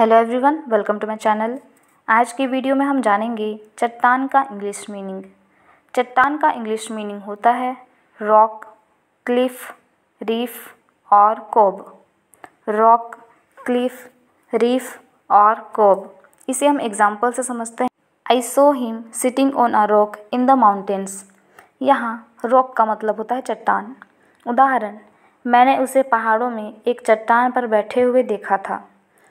hello everyone welcome to my channel आज की video में हम जानेंगे चट्टान का इंग्लिश मीनिंग चट्टान का इंग्लिश मीनिंग होता है रॉक क्लिफ रीफ और कोब रॉक क्लिफ रीफ और कोब इसे हम एग्जाम्पल से समझते हैं I saw him sitting on a rock in the mountains यहाँ रॉक का मतलब होता है चट्टान उदाहरण मैंने उसे पहाड़ों में एक चट्टान पर बैठे हुए देखा था